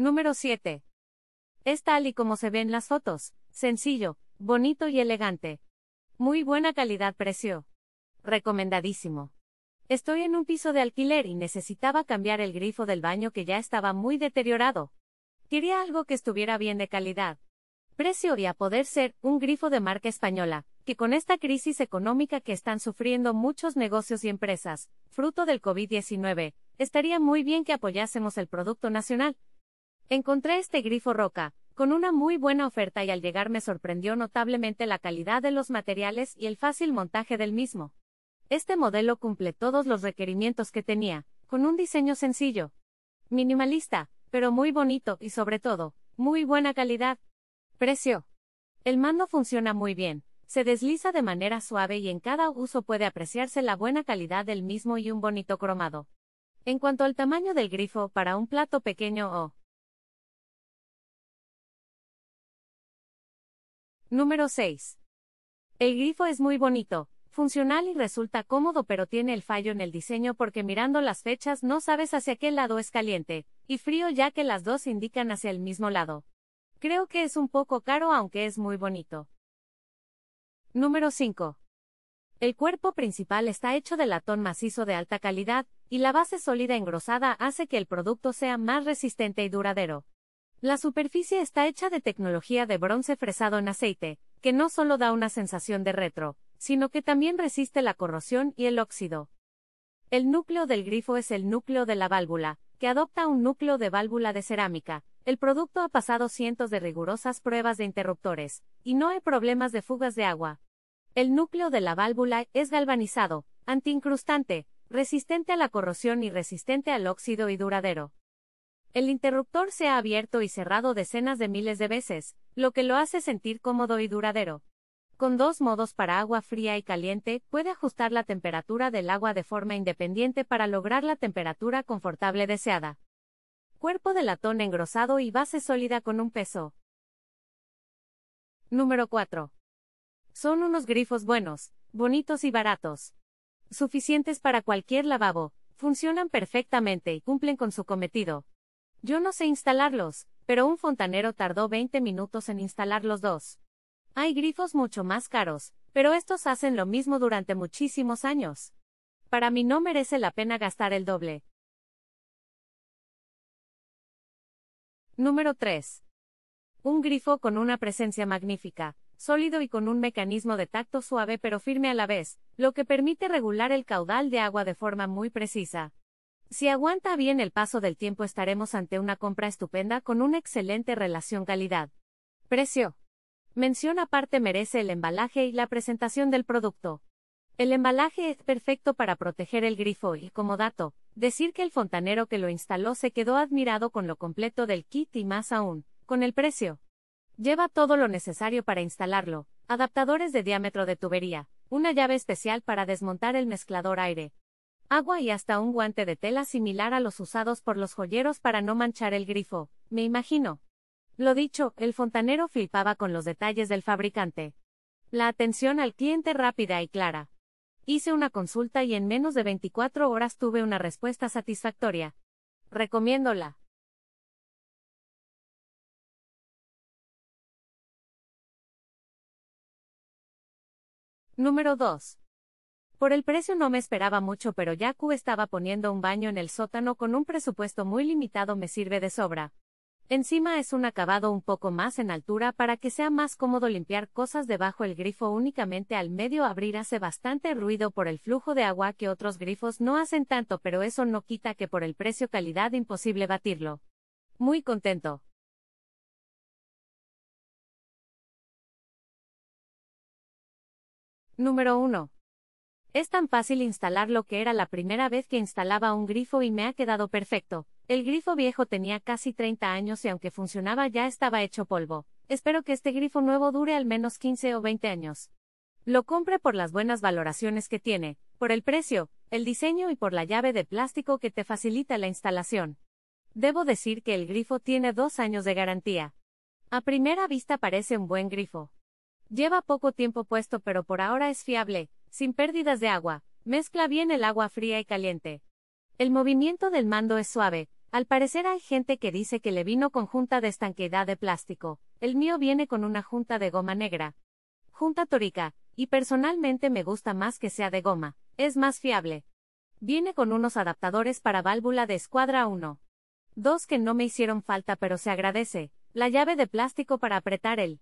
Número 7. Es tal y como se ven las fotos, sencillo, bonito y elegante. Muy buena calidad-precio. Recomendadísimo. Estoy en un piso de alquiler y necesitaba cambiar el grifo del baño que ya estaba muy deteriorado. Quería algo que estuviera bien de calidad. Precio y a poder ser un grifo de marca española, que con esta crisis económica que están sufriendo muchos negocios y empresas, fruto del COVID-19, estaría muy bien que apoyásemos el producto nacional, Encontré este grifo roca, con una muy buena oferta y al llegar me sorprendió notablemente la calidad de los materiales y el fácil montaje del mismo. Este modelo cumple todos los requerimientos que tenía, con un diseño sencillo, minimalista, pero muy bonito y sobre todo, muy buena calidad. Precio. El mando funciona muy bien, se desliza de manera suave y en cada uso puede apreciarse la buena calidad del mismo y un bonito cromado. En cuanto al tamaño del grifo para un plato pequeño o Número 6. El grifo es muy bonito, funcional y resulta cómodo pero tiene el fallo en el diseño porque mirando las fechas no sabes hacia qué lado es caliente, y frío ya que las dos indican hacia el mismo lado. Creo que es un poco caro aunque es muy bonito. Número 5. El cuerpo principal está hecho de latón macizo de alta calidad, y la base sólida engrosada hace que el producto sea más resistente y duradero. La superficie está hecha de tecnología de bronce fresado en aceite, que no solo da una sensación de retro, sino que también resiste la corrosión y el óxido. El núcleo del grifo es el núcleo de la válvula, que adopta un núcleo de válvula de cerámica. El producto ha pasado cientos de rigurosas pruebas de interruptores, y no hay problemas de fugas de agua. El núcleo de la válvula es galvanizado, antiincrustante, resistente a la corrosión y resistente al óxido y duradero. El interruptor se ha abierto y cerrado decenas de miles de veces, lo que lo hace sentir cómodo y duradero. Con dos modos para agua fría y caliente, puede ajustar la temperatura del agua de forma independiente para lograr la temperatura confortable deseada. Cuerpo de latón engrosado y base sólida con un peso. Número 4. Son unos grifos buenos, bonitos y baratos. Suficientes para cualquier lavabo, funcionan perfectamente y cumplen con su cometido. Yo no sé instalarlos, pero un fontanero tardó 20 minutos en instalar los dos. Hay grifos mucho más caros, pero estos hacen lo mismo durante muchísimos años. Para mí no merece la pena gastar el doble. Número 3. Un grifo con una presencia magnífica, sólido y con un mecanismo de tacto suave pero firme a la vez, lo que permite regular el caudal de agua de forma muy precisa. Si aguanta bien el paso del tiempo estaremos ante una compra estupenda con una excelente relación calidad. Precio. Mención aparte merece el embalaje y la presentación del producto. El embalaje es perfecto para proteger el grifo y, como dato, decir que el fontanero que lo instaló se quedó admirado con lo completo del kit y más aún, con el precio. Lleva todo lo necesario para instalarlo, adaptadores de diámetro de tubería, una llave especial para desmontar el mezclador aire, agua y hasta un guante de tela similar a los usados por los joyeros para no manchar el grifo, me imagino. Lo dicho, el fontanero filpaba con los detalles del fabricante. La atención al cliente rápida y clara. Hice una consulta y en menos de 24 horas tuve una respuesta satisfactoria. Recomiéndola. Número 2. Por el precio no me esperaba mucho, pero Yaku estaba poniendo un baño en el sótano con un presupuesto muy limitado me sirve de sobra. Encima es un acabado un poco más en altura para que sea más cómodo limpiar cosas debajo el grifo únicamente al medio abrir hace bastante ruido por el flujo de agua que otros grifos no hacen tanto, pero eso no quita que por el precio calidad imposible batirlo. Muy contento. Número 1. Es tan fácil instalar lo que era la primera vez que instalaba un grifo y me ha quedado perfecto. El grifo viejo tenía casi 30 años y aunque funcionaba ya estaba hecho polvo. Espero que este grifo nuevo dure al menos 15 o 20 años. Lo compré por las buenas valoraciones que tiene, por el precio, el diseño y por la llave de plástico que te facilita la instalación. Debo decir que el grifo tiene dos años de garantía. A primera vista parece un buen grifo. Lleva poco tiempo puesto pero por ahora es fiable, sin pérdidas de agua. Mezcla bien el agua fría y caliente. El movimiento del mando es suave. Al parecer hay gente que dice que le vino con junta de estanqueidad de plástico. El mío viene con una junta de goma negra. Junta tórica, y personalmente me gusta más que sea de goma, es más fiable. Viene con unos adaptadores para válvula de escuadra 1. Dos que no me hicieron falta pero se agradece, la llave de plástico para apretar el